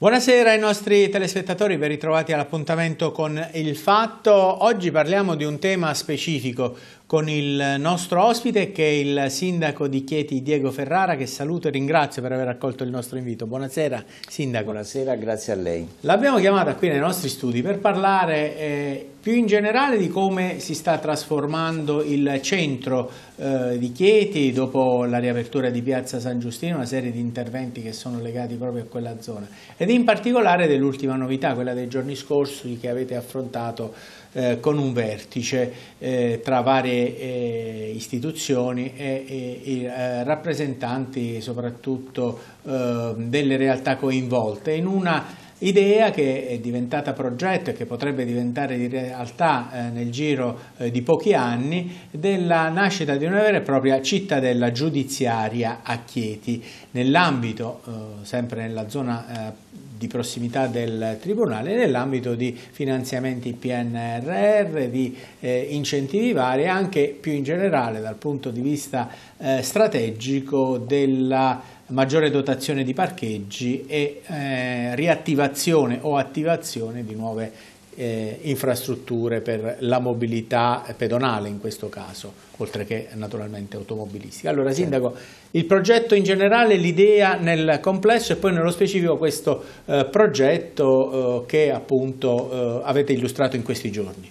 Buonasera ai nostri telespettatori, ben ritrovati all'appuntamento con Il Fatto. Oggi parliamo di un tema specifico con il nostro ospite che è il sindaco di Chieti Diego Ferrara che saluto e ringrazio per aver accolto il nostro invito. Buonasera sindaco. Buonasera, grazie a lei. L'abbiamo chiamata qui nei nostri studi per parlare eh, più in generale di come si sta trasformando il centro eh, di Chieti dopo la riapertura di Piazza San Giustino, una serie di interventi che sono legati proprio a quella zona ed in particolare dell'ultima novità, quella dei giorni scorsi che avete affrontato eh, con un vertice eh, tra varie eh, istituzioni e, e, e eh, rappresentanti soprattutto eh, delle realtà coinvolte in una Idea che è diventata progetto e che potrebbe diventare di realtà eh, nel giro eh, di pochi anni della nascita di una vera e propria cittadella giudiziaria a Chieti nell'ambito, eh, sempre nella zona eh, di prossimità del Tribunale nell'ambito di finanziamenti PNRR, di eh, incentivi vari e anche più in generale dal punto di vista eh, strategico della maggiore dotazione di parcheggi e eh, riattivazione o attivazione di nuove eh, infrastrutture per la mobilità pedonale in questo caso, oltre che naturalmente automobilistica. Allora certo. Sindaco, il progetto in generale, l'idea nel complesso e poi nello specifico questo eh, progetto eh, che appunto eh, avete illustrato in questi giorni.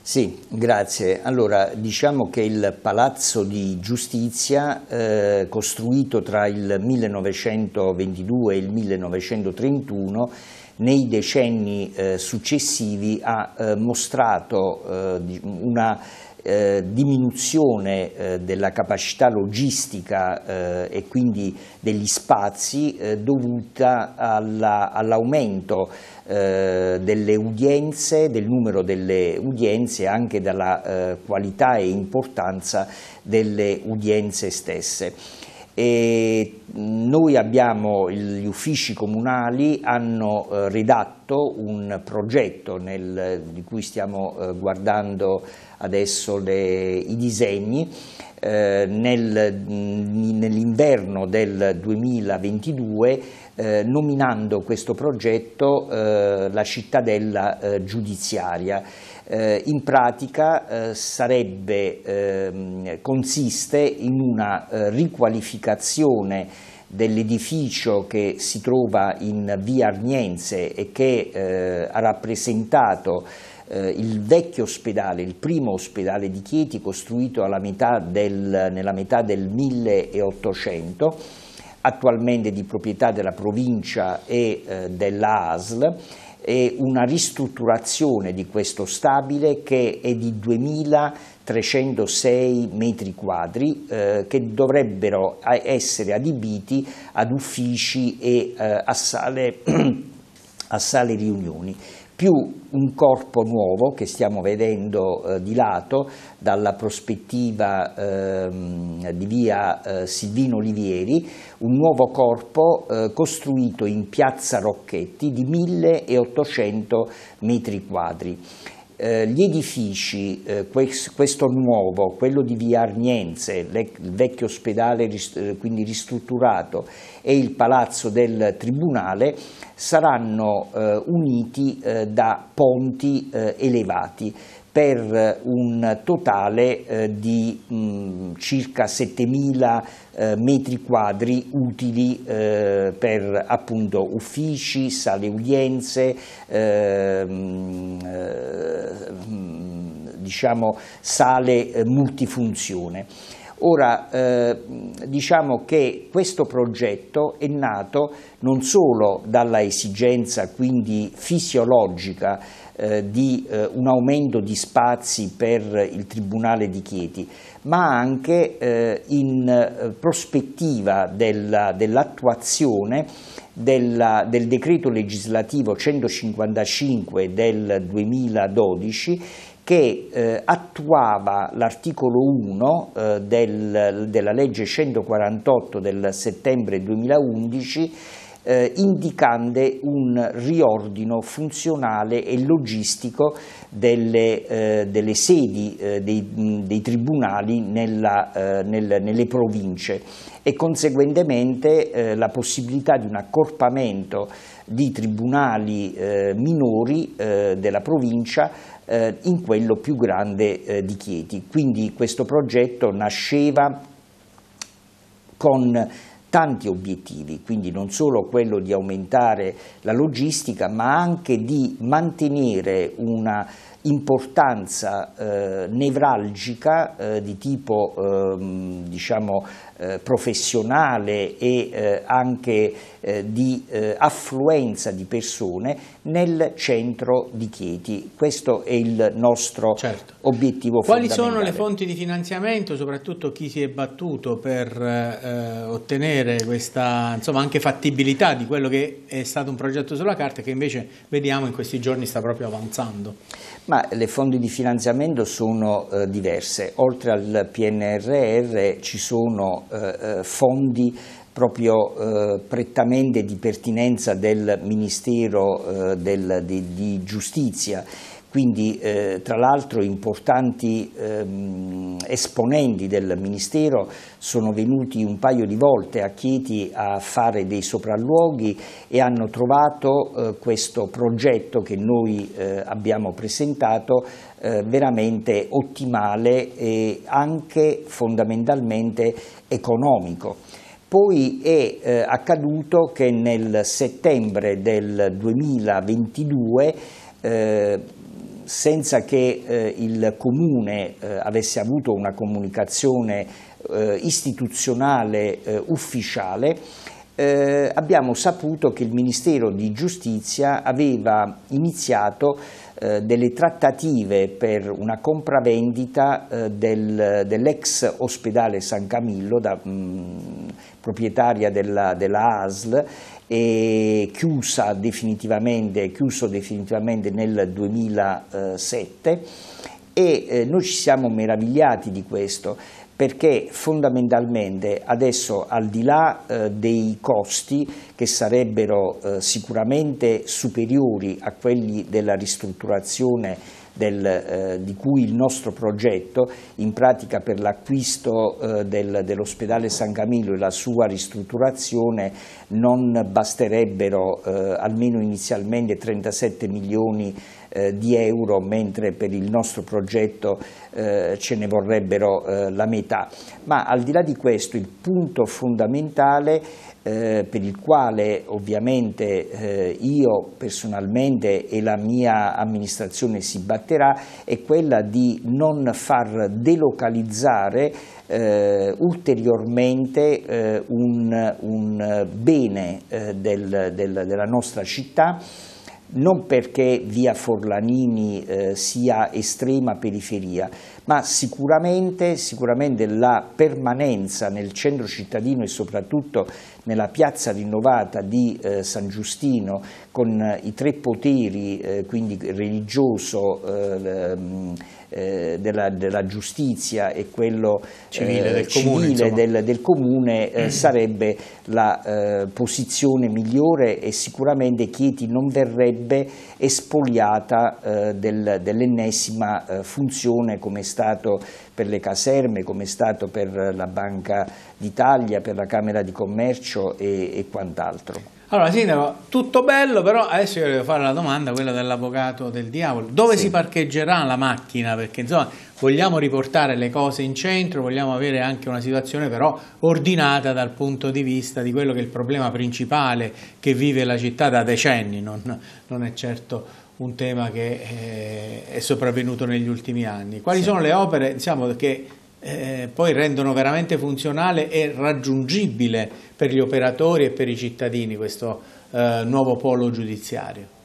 Sì, grazie. Allora, diciamo che il Palazzo di Giustizia, eh, costruito tra il 1922 e il 1931, nei decenni eh, successivi ha eh, mostrato eh, una diminuzione della capacità logistica e quindi degli spazi dovuta all'aumento delle udienze, del numero delle udienze e anche dalla qualità e importanza delle udienze stesse. E noi abbiamo, gli uffici comunali hanno eh, redatto un progetto nel, di cui stiamo eh, guardando adesso le, i disegni eh, nel, nell'inverno del 2022 eh, nominando questo progetto eh, la cittadella eh, giudiziaria eh, in pratica eh, sarebbe, eh, consiste in una eh, riqualificazione dell'edificio che si trova in via Arniense e che eh, ha rappresentato eh, il vecchio ospedale, il primo ospedale di Chieti costruito metà del, nella metà del 1800, attualmente di proprietà della provincia e eh, della e una ristrutturazione di questo stabile che è di 2.306 metri quadri eh, che dovrebbero essere adibiti ad uffici e eh, a, sale, a sale riunioni più un corpo nuovo che stiamo vedendo eh, di lato dalla prospettiva eh, di via eh, Silvino Olivieri, un nuovo corpo eh, costruito in piazza Rocchetti di 1800 metri quadri. Eh, gli edifici, eh, questo nuovo, quello di via Arniense, le, il vecchio ospedale rist eh, quindi ristrutturato e il palazzo del tribunale saranno eh, uniti eh, da ponti elevati per un totale eh, di mh, mm, circa 7.000 eh, metri quadri utili eh, per appunto uffici, sale udienze, mh, ehm, eh, mm, diciamo, sale eh, multifunzione. Ora, eh, diciamo che questo progetto è nato non solo dalla esigenza quindi fisiologica eh, di eh, un aumento di spazi per il Tribunale di Chieti, ma anche eh, in eh, prospettiva della, dell'attuazione della, del decreto legislativo 155 del 2012 che eh, attuava l'articolo 1 eh, del, della legge 148 del settembre 2011 eh, indicando un riordino funzionale e logistico delle, eh, delle sedi eh, dei, dei, tribunali nella, eh, nel, nelle province e conseguentemente la possibilità di un accorpamento di tribunali minori della provincia eh, in quello più grande eh, di Chieti. Quindi questo progetto nasceva con tanti obiettivi, quindi non solo quello di aumentare la logistica, ma anche di mantenere una importanza eh, nevralgica eh, di tipo ehm, diciamo, eh, professionale e eh, anche eh, di eh, affluenza di persone nel centro di Chieti. Questo è il nostro certo. obiettivo Quali sono le fonti di finanziamento, soprattutto chi si è battuto per eh, ottenere questa insomma, anche fattibilità di quello che è stato un progetto sulla carta che invece vediamo in questi giorni sta proprio avanzando? Ma le fonti di finanziamento sono eh, diverse, oltre al PNRR ci sono eh, eh, fondi proprio eh, prettamente di pertinenza del Ministero eh, del, di, di Giustizia quindi eh, tra l'altro importanti ehm, esponenti del Ministero sono venuti un paio di volte a Chieti a fare dei sopralluoghi e hanno trovato eh, questo progetto che noi eh, abbiamo presentato eh, veramente ottimale e anche fondamentalmente economico. Poi è eh, accaduto che nel settembre del 2022 eh, senza che eh, il Comune eh, avesse avuto una comunicazione eh, istituzionale eh, ufficiale, eh, abbiamo saputo che il Ministero di Giustizia aveva iniziato delle trattative per una compravendita del, dell'ex ospedale San Camillo, da, mh, mm, proprietaria della, della ASL, e chiusa definitivamente, chiuso definitivamente nel 2007 e eh, noi ci siamo meravigliati di questo perché fondamentalmente adesso al di là eh, dei costi che sarebbero eh, sicuramente superiori a quelli della ristrutturazione del, eh, di cui il nostro progetto in pratica per l'acquisto eh, del, dell'ospedale San Camillo e la sua ristrutturazione non basterebbero eh, almeno inizialmente 37 milioni di eh, di euro, mentre per il nostro progetto eh, ce ne vorrebbero eh, la metà. Ma al di là di questo il punto fondamentale per il quale ovviamente io personalmente e la mia amministrazione si batterà è quella di non far delocalizzare eh, ulteriormente eh, un, un, bene eh, del, del, della nostra città non perché via Forlanini eh, sia estrema periferia, ma sicuramente, sicuramente, la permanenza nel centro cittadino e soprattutto nella piazza rinnovata di eh, San Giustino con eh, i tre poteri, eh, quindi religioso, eh, ehm, eh, della, della, giustizia e quello civile eh, del civile comune, del, del comune eh, mm. sarebbe la eh, posizione migliore e sicuramente Chieti non verrebbe espoliata del, dell'ennesima funzione come è stato per le caserme, come è stato per la Banca d'Italia, per la Camera di Commercio e, e quant'altro. Allora, Sindaco, tutto bello, però adesso io devo fare la domanda, quella dell'avvocato del diavolo. Dove sì. si parcheggerà la macchina? Perché insomma, vogliamo riportare le cose in centro, vogliamo avere anche una situazione però ordinata dal punto di vista di quello che è il problema principale che vive la città da decenni, non, non è certo un tema che eh, è sopravvenuto negli ultimi anni. Quali sì. sono le opere diciamo, che eh, poi rendono veramente funzionale e raggiungibile per gli operatori e per i cittadini questo eh, nuovo polo giudiziario.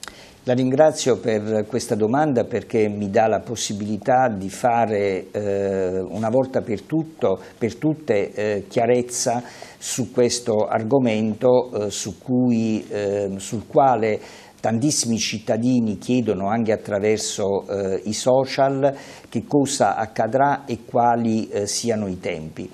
La ringrazio per questa domanda perché mi dà la possibilità di fare eh, una volta per, tutto, per tutte eh, chiarezza su questo argomento eh, su cui, eh, sul quale Tantissimi cittadini chiedono anche attraverso eh, i social che cosa accadrà e quali eh, siano i tempi.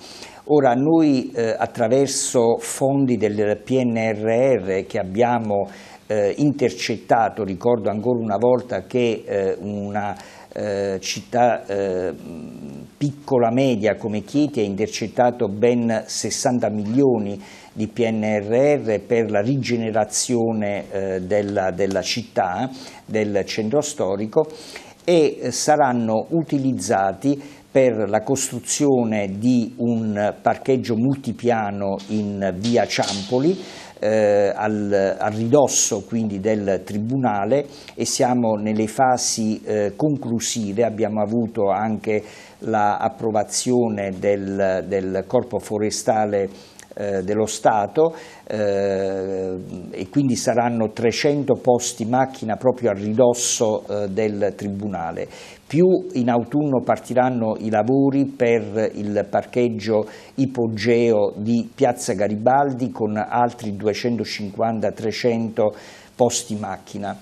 Ora noi eh, attraverso fondi del PNRR che abbiamo eh, intercettato, ricordo ancora una volta che eh, una eh, città piccola media come Chieti ha intercettato ben 60 milioni di di PNRR per la rigenerazione eh, della, della città, del centro storico e eh, saranno utilizzati per la costruzione di un parcheggio multipiano in via Ciampoli eh, al, al, ridosso quindi del Tribunale e siamo nelle fasi eh, conclusive, abbiamo avuto anche l'approvazione la del, del Corpo Forestale eh, dello Stato eh, e quindi saranno 300 posti macchina proprio a ridosso eh, del Tribunale. Più in autunno partiranno i lavori per il parcheggio ipogeo di Piazza Garibaldi con altri 250-300 posti macchina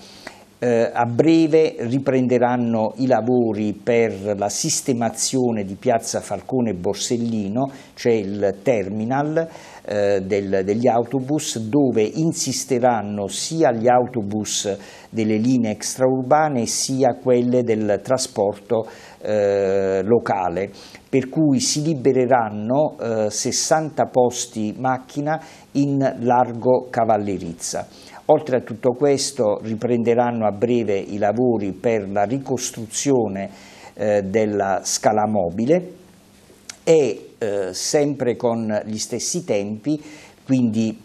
eh, a breve riprenderanno i lavori per la sistemazione di piazza Falcone Borsellino, cioè il terminal eh, del, degli autobus, dove insisteranno sia gli autobus delle linee extraurbane sia quelle del trasporto eh, locale, per cui si libereranno 60 eh, posti macchina in largo Cavallerizza. Oltre a tutto questo riprenderanno a breve i lavori per la ricostruzione eh, della scala mobile e eh, sempre con gli stessi tempi, quindi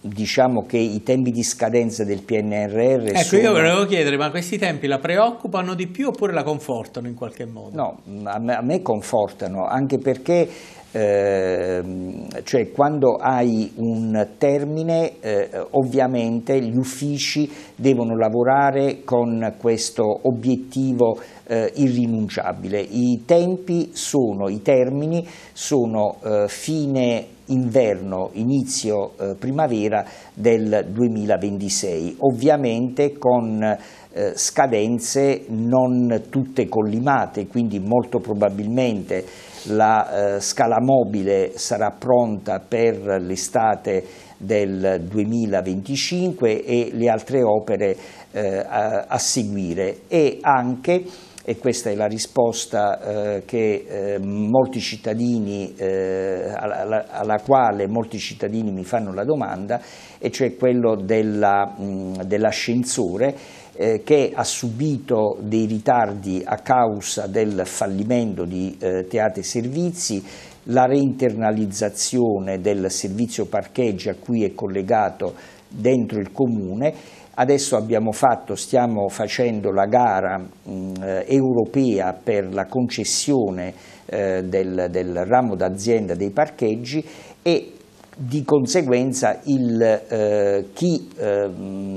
diciamo che i tempi di scadenza del PNRR ecco sono... io volevo chiedere ma questi tempi la preoccupano di più oppure la confortano in qualche modo? no, a me, a me confortano anche perché Ehm, cioè quando hai un termine eh, ovviamente gli uffici devono lavorare con questo obiettivo eh, irrinunciabile. I tempi sono, i termini sono eh, fine inverno, inizio eh, primavera del 2026, ovviamente con eh, scadenze non tutte collimate, quindi molto probabilmente la eh, scala mobile sarà pronta per l'estate del 2025 e le altre opere eh, a, a, seguire e anche e questa è la risposta eh, che, eh, molti cittadini, eh, alla, alla, quale molti cittadini mi fanno la domanda, e cioè quello dell'ascensore. Dell eh, che ha subito dei ritardi a causa del fallimento di eh, Teate Servizi, la reinternalizzazione del servizio parcheggi a cui è collegato dentro il comune. Adesso abbiamo fatto, stiamo facendo la gara mh, eh, europea per la concessione eh, del, del ramo d'azienda dei parcheggi e di conseguenza il, eh, chi, eh,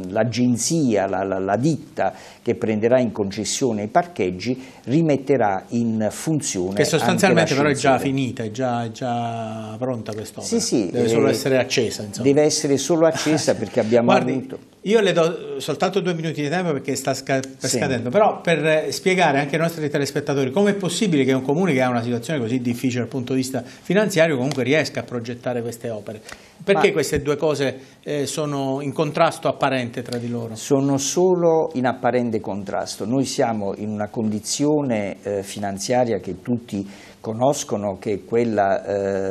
l'agenzia, la, la, la, ditta che prenderà in concessione i parcheggi rimetterà in funzione. Che sostanzialmente però è già finita, è già, è già pronta quest'opera, sì, sì, deve eh, solo essere accesa. Insomma. Deve essere solo accesa perché abbiamo Guardi, avuto... Io le do soltanto due minuti di tempo perché sta sca scadendo, però per eh, spiegare anche ai nostri telespettatori come è possibile che un comune che ha una situazione così difficile dal punto di vista finanziario comunque riesca a progettare queste opere opere. Perché Ma queste due cose eh, sono in contrasto apparente tra di loro? Sono solo in apparente contrasto. Noi siamo in una condizione eh, finanziaria che tutti conoscono, che è quella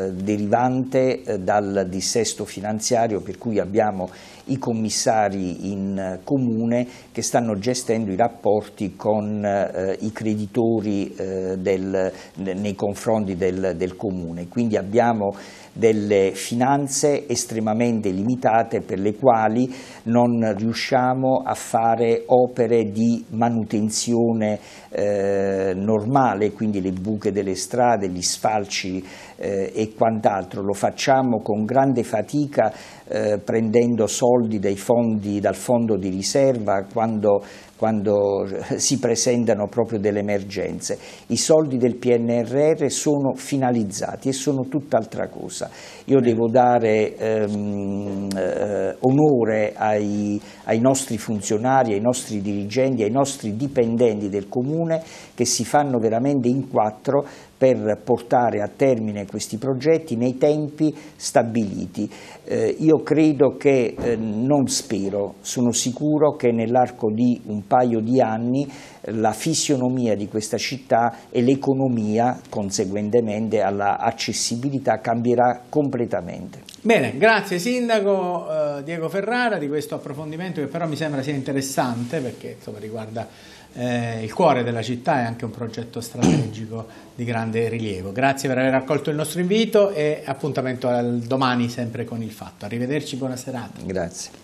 eh, derivante eh, dal dissesto finanziario, per cui abbiamo i commissari in eh, comune che stanno gestendo i rapporti con eh, i creditori eh, del, nei confronti del, del comune. Quindi abbiamo delle finanze estremamente limitate per le quali non riusciamo a fare opere di manutenzione eh, normale, quindi le buche delle strade, gli sfalci eh, e quant'altro, lo facciamo con grande fatica eh, prendendo soldi fondi, dal fondo di riserva, quando quando si presentano proprio delle emergenze. I soldi del PNRR sono finalizzati e sono tutt'altra cosa. Io devo dare ehm, eh, onore ai, ai nostri funzionari, ai nostri dirigenti, ai nostri dipendenti del Comune che si fanno veramente in quattro per portare a termine questi progetti nei tempi stabiliti. Eh, io credo che, eh, non spero, sono sicuro che nell'arco di un paio di anni la fisionomia di questa città e l'economia conseguentemente alla accessibilità cambierà completamente. Bene, grazie Sindaco eh, Diego Ferrara di questo approfondimento che però mi sembra sia interessante perché insomma, riguarda eh, il cuore della città e anche un progetto strategico di grande rilievo. Grazie per aver accolto il nostro invito e appuntamento al domani sempre con il fatto. Arrivederci, buona serata. Grazie.